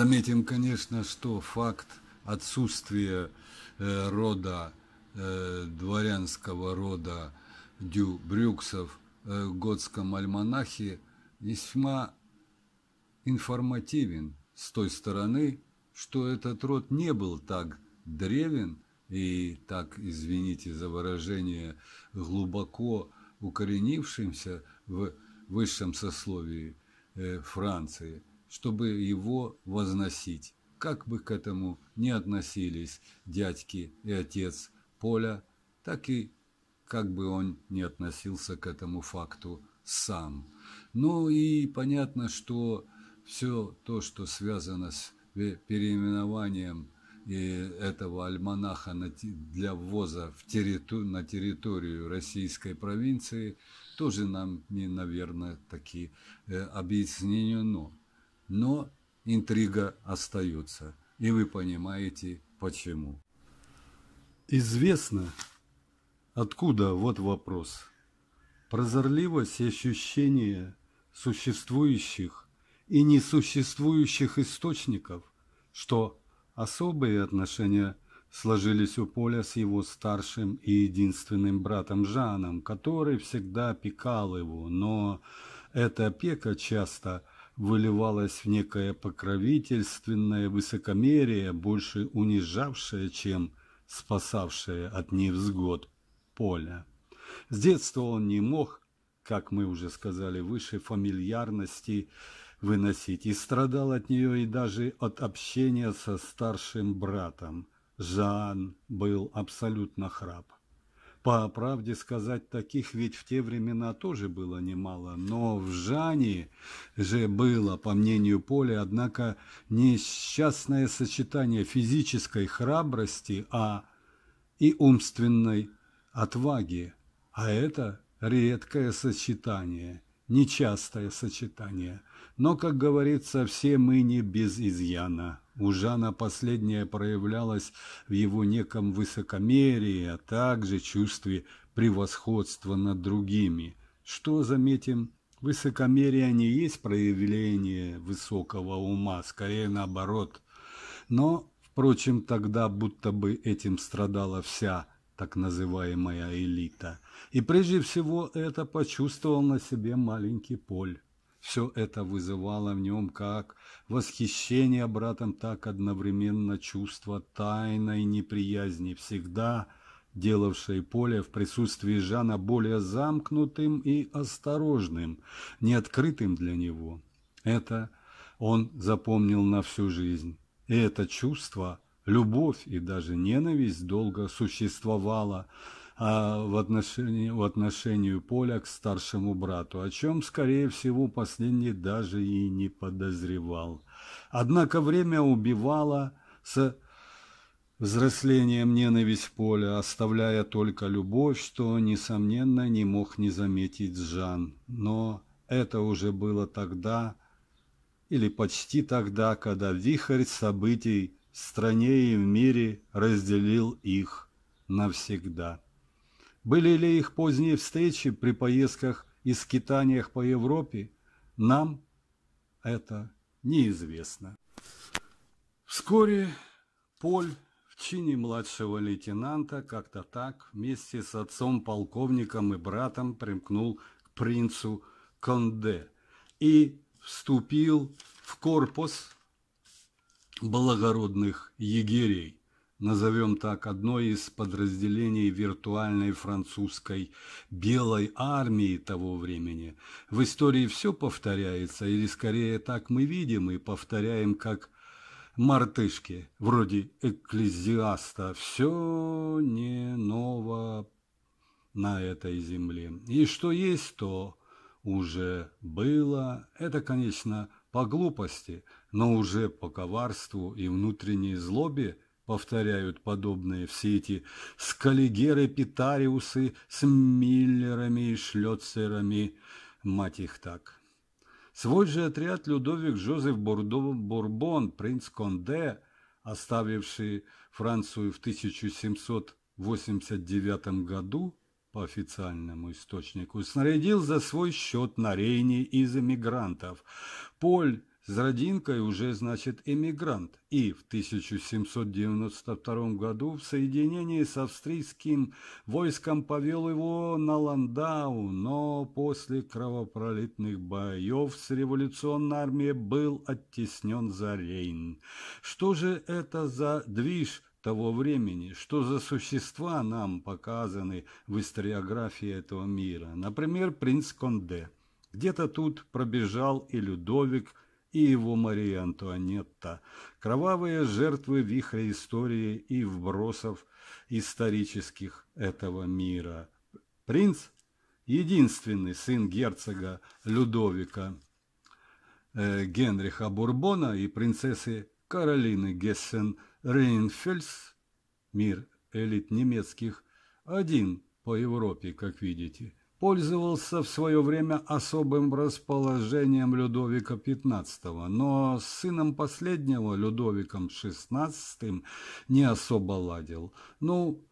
Заметим, конечно, что факт отсутствия э, рода, э, дворянского рода Дюбрюксов Брюксов э, в готском альманахе весьма информативен с той стороны, что этот род не был так древен и так, извините за выражение, глубоко укоренившимся в высшем сословии Франции – чтобы его возносить. Как бы к этому ни относились дядьки и отец Поля, так и как бы он ни относился к этому факту сам. Ну и понятно, что все то, что связано с переименованием этого альманаха для ввоза в территор на территорию российской провинции, тоже нам, наверное, таки э, объяснено но интрига остается, и вы понимаете почему. Известно, откуда вот вопрос. Прозорливость и ощущение существующих и несуществующих источников, что особые отношения сложились у Поля с его старшим и единственным братом Жаном, который всегда пекал его, но эта опека часто – выливалось в некое покровительственное высокомерие, больше унижавшее, чем спасавшее от невзгод поле. С детства он не мог, как мы уже сказали выше, фамильярности выносить и страдал от нее и даже от общения со старшим братом. Жан был абсолютно храп. По правде сказать, таких ведь в те времена тоже было немало, но в Жане же было, по мнению Поля, однако несчастное сочетание физической храбрости а и умственной отваги, а это редкое сочетание, нечастое сочетание, но, как говорится, все мы не без изъяна. У Жана последнее проявлялось в его неком высокомерии, а также чувстве превосходства над другими. Что, заметим, высокомерие не есть проявление высокого ума, скорее наоборот. Но, впрочем, тогда будто бы этим страдала вся так называемая элита. И прежде всего это почувствовал на себе маленький Поль. Все это вызывало в нем как восхищение братом, так одновременно чувство тайной неприязни, всегда делавшей поле в присутствии Жана более замкнутым и осторожным, неоткрытым для него. Это он запомнил на всю жизнь. И это чувство, любовь и даже ненависть долго существовало – а в отношении, в отношении Поля к старшему брату, о чем, скорее всего, последний даже и не подозревал. Однако время убивало с взрослением ненависть Поля, оставляя только любовь, что, несомненно, не мог не заметить Жан. Но это уже было тогда, или почти тогда, когда вихрь событий в стране и в мире разделил их навсегда. Были ли их поздние встречи при поездках и скитаниях по Европе, нам это неизвестно. Вскоре Поль в чине младшего лейтенанта как-то так вместе с отцом-полковником и братом примкнул к принцу Конде и вступил в корпус благородных егерей назовем так, одно из подразделений виртуальной французской белой армии того времени. В истории все повторяется, или скорее так мы видим и повторяем, как мартышки, вроде экклезиаста, все не ново на этой земле. И что есть, то уже было. Это, конечно, по глупости, но уже по коварству и внутренней злобе – повторяют подобные все эти скалигеры, питариусы с миллерами и шлёцерами, мать их так. Свой же отряд Людовик Жозеф Бурбон, принц Конде, оставивший Францию в 1789 году, по официальному источнику, снарядил за свой счет на Рейне из эмигрантов. Поль с родинкой уже, значит, эмигрант. И в 1792 году в соединении с австрийским войском повел его на Ландау, но после кровопролитных боев с революционной армией был оттеснен за Рейн. Что же это за движ того времени, что за существа нам показаны в историографии этого мира? Например, принц Конде. Где-то тут пробежал и Людовик и его Мария Антуанетта, кровавые жертвы вихря истории и вбросов исторических этого мира. Принц – единственный сын герцога Людовика э, Генриха Бурбона и принцессы Каролины Гессен-Рейнфельс, мир элит немецких, один по Европе, как видите – пользовался в свое время особым расположением Людовика XV, но с сыном последнего, Людовиком XVI, не особо ладил. Ну,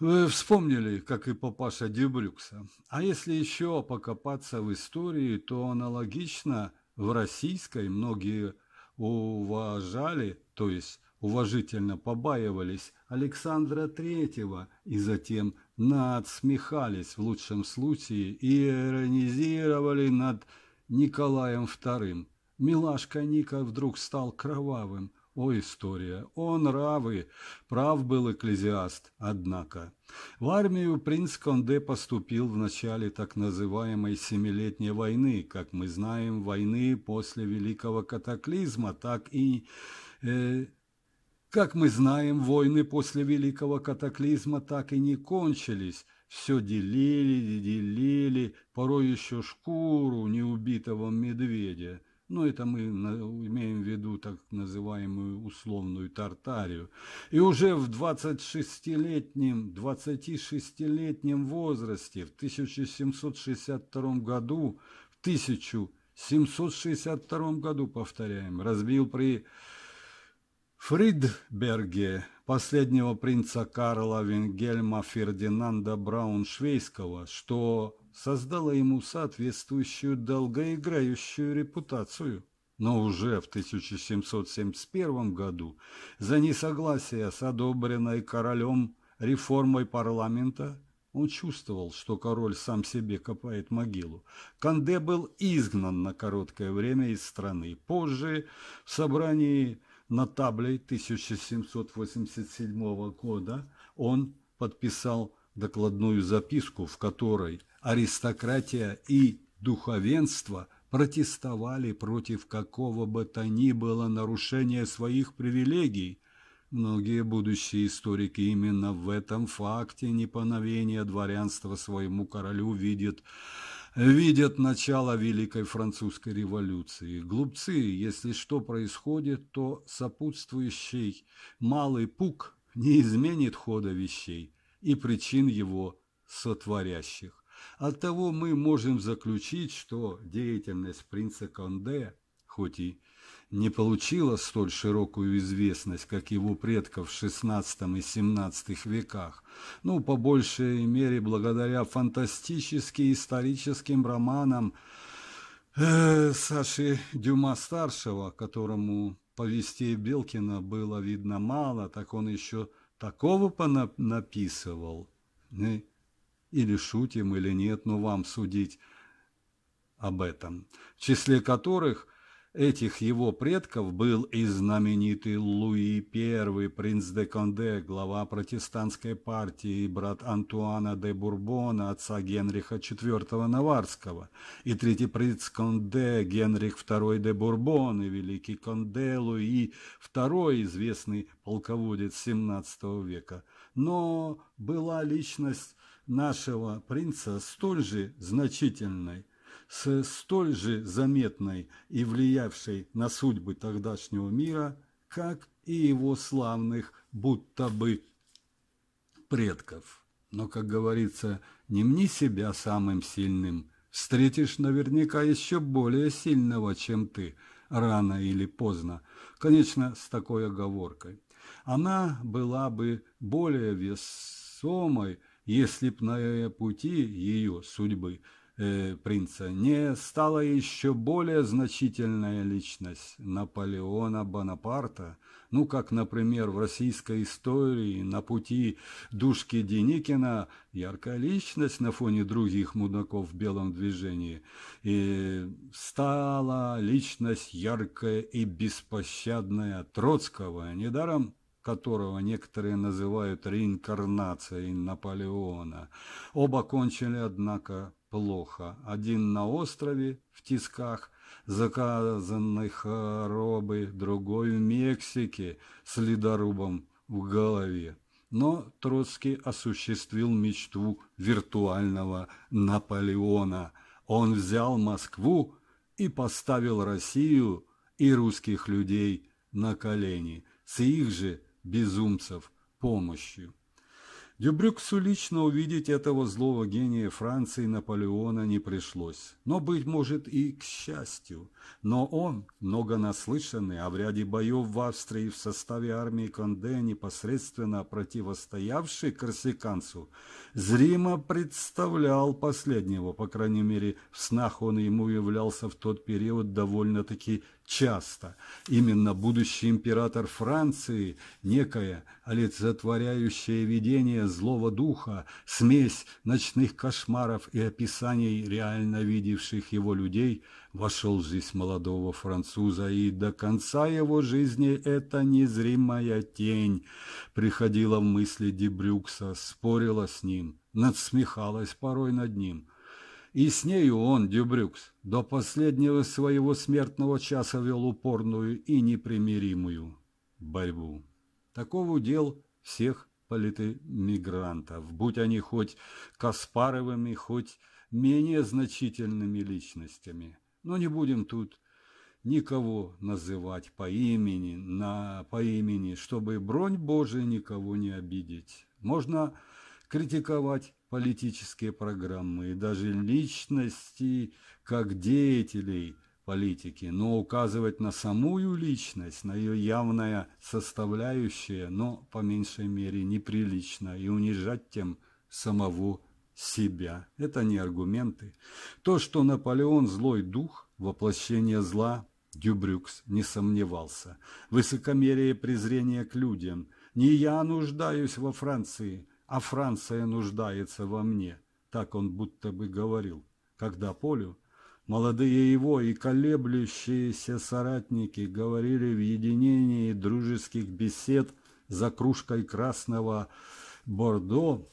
вы вспомнили, как и папаша Дюбрюкса. А если еще покопаться в истории, то аналогично в российской многие уважали, то есть уважительно побаивались Александра III и затем надсмехались в лучшем случае и иронизировали над Николаем II. Милашка Ника вдруг стал кровавым. О, история! Он нравы! Прав был экклезиаст, однако. В армию принц Конде поступил в начале так называемой Семилетней войны, как мы знаем, войны после Великого Катаклизма, так и э, как мы знаем, войны после Великого катаклизма так и не кончились. Все делили, делили, порой еще шкуру неубитого медведя. Но ну, это мы имеем в виду так называемую условную Тартарию. И уже в 26-летнем 26 летнем возрасте, в 1762 году, в 1762 году, повторяем, разбил при Фридберге последнего принца Карла Вильгельма Фердинанда Брауншвейского, что создало ему соответствующую долгоиграющую репутацию. Но уже в 1771 году за несогласие с одобренной королем реформой парламента он чувствовал, что король сам себе копает могилу. Канде был изгнан на короткое время из страны. Позже в собрании на табле 1787 года он подписал докладную записку, в которой аристократия и духовенство протестовали против какого бы то ни было нарушения своих привилегий. Многие будущие историки именно в этом факте неповиновения дворянства своему королю видят видят начало Великой Французской революции. Глупцы, если что происходит, то сопутствующий малый пук не изменит хода вещей и причин его сотворящих. Оттого мы можем заключить, что деятельность принца Конде, хоть и не получила столь широкую известность, как его предков в XVI и XVII веках, ну, по большей мере, благодаря фантастическим историческим романам э, Саши Дюма-старшего, которому повестей Белкина было видно мало, так он еще такого понаписывал. Э, или шутим, или нет, но вам судить об этом, в числе которых – этих его предков был и знаменитый Луи I, принц де Конде, глава протестантской партии, и брат Антуана де Бурбона, отца Генриха IV Наварского, и третий принц Конде Генрих II де Бурбон и великий Конде Луи II, известный полководец XVII века. Но была личность нашего принца столь же значительной, с столь же заметной и влиявшей на судьбы тогдашнего мира, как и его славных будто бы предков. Но, как говорится, не мни себя самым сильным. Встретишь наверняка еще более сильного, чем ты, рано или поздно. Конечно, с такой оговоркой. Она была бы более весомой, если б на пути ее судьбы – Э, принца не стала еще более значительная личность Наполеона Бонапарта, ну, как, например, в российской истории на пути Душки Деникина яркая личность на фоне других мудаков в белом движении, и стала личность яркая и беспощадная Троцкого, недаром которого некоторые называют реинкарнацией Наполеона. Оба кончили, однако, плохо. Один на острове, в тисках, заказанной хоробы, другой в Мексике с ледорубом в голове. Но Троцкий осуществил мечту виртуального Наполеона. Он взял Москву и поставил Россию и русских людей на колени с их же безумцев помощью. Дюбрюксу лично увидеть этого злого гения Франции Наполеона не пришлось, но, быть может, и к счастью. Но он, много наслышанный о ряде боев в Австрии в составе армии Конде, непосредственно противостоявший корсиканцу, зримо представлял последнего, по крайней мере, в снах он ему являлся в тот период довольно-таки часто. Именно будущий император Франции, некое олицетворяющее видение злого духа, смесь ночных кошмаров и описаний реально видевших его людей, вошел в жизнь молодого француза, и до конца его жизни эта незримая тень приходила в мысли Дебрюкса, спорила с ним, надсмехалась порой над ним – и с нею он, Дюбрюкс, до последнего своего смертного часа вел упорную и непримиримую борьбу. Такого дел всех политэмигрантов, будь они хоть Каспаровыми, хоть менее значительными личностями. Но не будем тут никого называть по имени, на, по имени, чтобы, бронь Божия, никого не обидеть. Можно критиковать политические программы и даже личности как деятелей политики, но указывать на самую личность, на ее явное составляющее, но по меньшей мере неприлично, и унижать тем самого себя. Это не аргументы. То, что Наполеон злой дух, воплощение зла, Дюбрюкс не сомневался. Высокомерие презрения к людям. Не я нуждаюсь во Франции, а Франция нуждается во мне, так он будто бы говорил, когда Полю, молодые его и колеблющиеся соратники говорили в единении дружеских бесед за кружкой красного Бордо,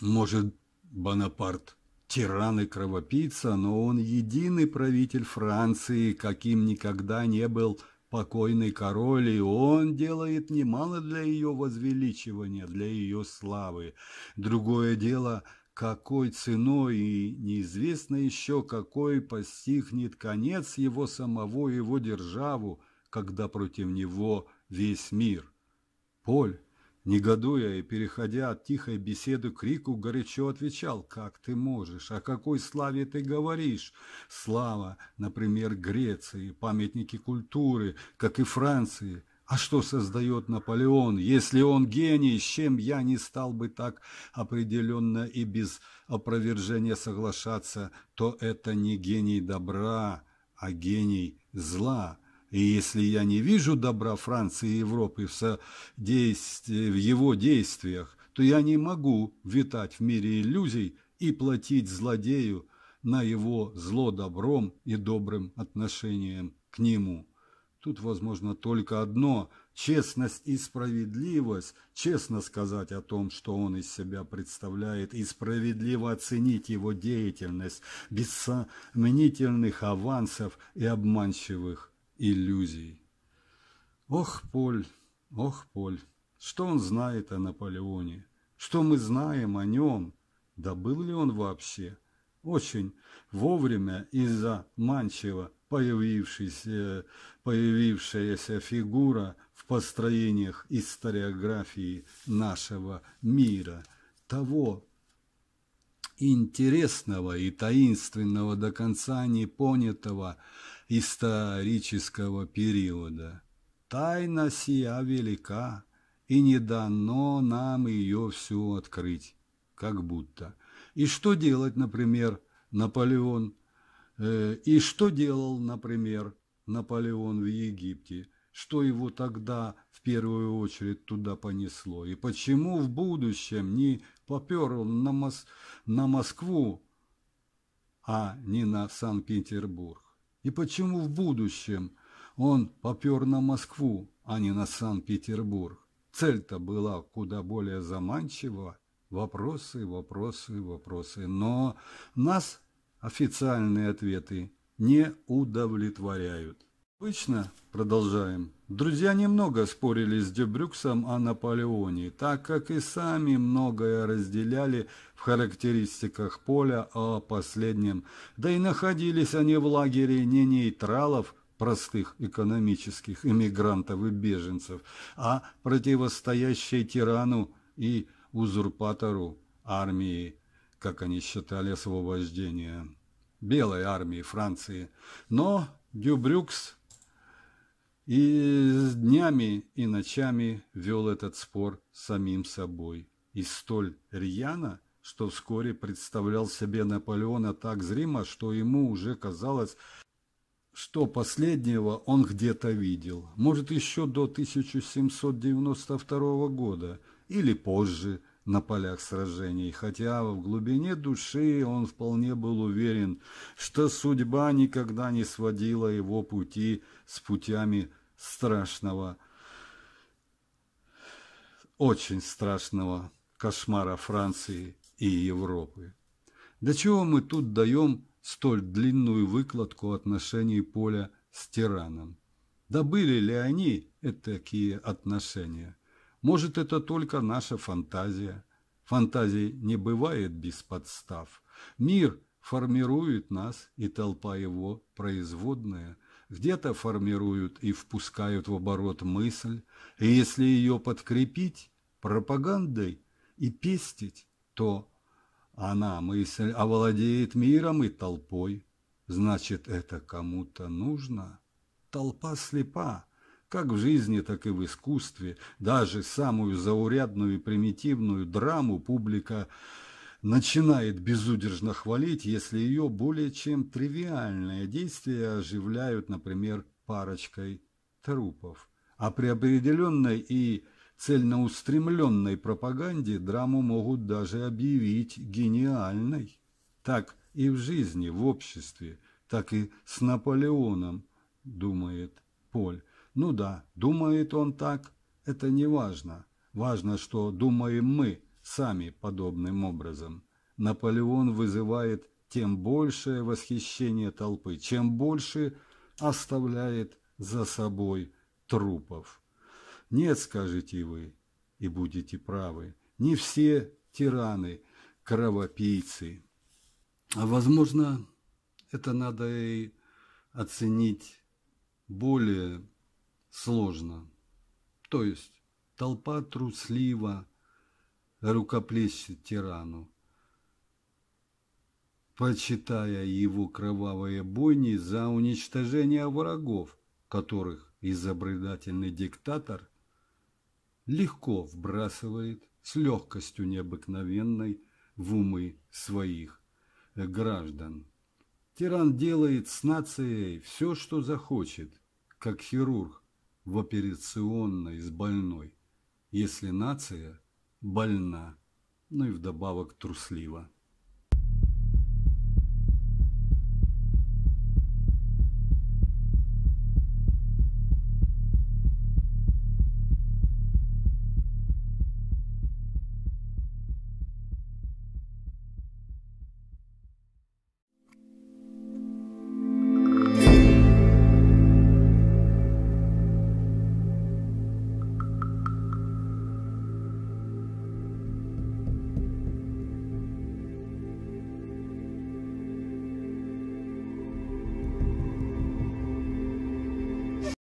может, Бонапарт тиран и кровопийца, но он единый правитель Франции, каким никогда не был Покойный король, и он делает немало для ее возвеличивания, для ее славы. Другое дело, какой ценой и неизвестно еще, какой постигнет конец его самого, его державу, когда против него весь мир. Поль, Негодуя и переходя от тихой беседы к крику, горячо отвечал, «Как ты можешь? О какой славе ты говоришь? Слава, например, Греции, памятники культуры, как и Франции. А что создает Наполеон? Если он гений, с чем я не стал бы так определенно и без опровержения соглашаться, то это не гений добра, а гений зла, и если я не вижу добра Франции и Европы в, в его действиях, то я не могу витать в мире иллюзий и платить злодею на его зло добром и добрым отношением к нему. Тут возможно только одно – честность и справедливость, честно сказать о том, что он из себя представляет, и справедливо оценить его деятельность без сомнительных авансов и обманчивых иллюзий. Ох, Поль, ох, Поль, что он знает о Наполеоне? Что мы знаем о нем? Да был ли он вообще? Очень вовремя из-за Манчева появившаяся, появившаяся фигура в построениях историографии нашего мира, того интересного и таинственного до конца непонятого, исторического периода. Тайна сия велика, и не дано нам ее всю открыть, как будто. И что делать, например, Наполеон? Э, и что делал, например, Наполеон в Египте? Что его тогда в первую очередь туда понесло? И почему в будущем не попер он на, Мос на Москву, а не на Санкт-Петербург? И почему в будущем он попер на Москву, а не на Санкт-Петербург? Цель-то была куда более заманчива. Вопросы, вопросы, вопросы. Но нас официальные ответы не удовлетворяют. Обычно, продолжаем, Друзья немного спорили с Дебрюксом о Наполеоне, так как и сами многое разделяли в характеристиках поля о последнем, да и находились они в лагере не нейтралов, простых экономических иммигрантов и беженцев, а противостоящей тирану и узурпатору армии, как они считали, освобождения. Белой армии Франции. Но Дюбрюкс и днями и ночами вел этот спор самим собой. И столь рьяно, что вскоре представлял себе Наполеона так зримо, что ему уже казалось, что последнего он где-то видел, может, еще до 1792 года или позже на полях сражений, хотя в глубине души он вполне был уверен, что судьба никогда не сводила его пути с путями страшного, очень страшного кошмара Франции и Европы. До чего мы тут даем столь длинную выкладку отношений Поля с тираном? Да были ли они такие отношения? Может, это только наша фантазия? Фантазий не бывает без подстав. Мир формирует нас, и толпа его производная – где-то формируют и впускают в оборот мысль, и если ее подкрепить пропагандой и пестить, то она, мысль, овладеет миром и толпой. Значит, это кому-то нужно? Толпа слепа, как в жизни, так и в искусстве. Даже самую заурядную и примитивную драму публика начинает безудержно хвалить, если ее более чем тривиальные действия оживляют, например, парочкой трупов. А при определенной и цельноустремленной пропаганде драму могут даже объявить гениальной. Так и в жизни, в обществе, так и с Наполеоном, думает Поль. Ну да, думает он так, это не важно. Важно, что думаем мы – сами подобным образом. Наполеон вызывает тем большее восхищение толпы, чем больше оставляет за собой трупов. Нет, скажете вы, и будете правы, не все тираны – кровопийцы. А возможно, это надо и оценить более сложно. То есть толпа труслива, рукоплещет тирану, почитая его кровавые бойни за уничтожение врагов, которых изобретательный диктатор легко вбрасывает с легкостью необыкновенной в умы своих граждан. Тиран делает с нацией все, что захочет, как хирург в операционной с больной, если нация – больна, ну и вдобавок труслива.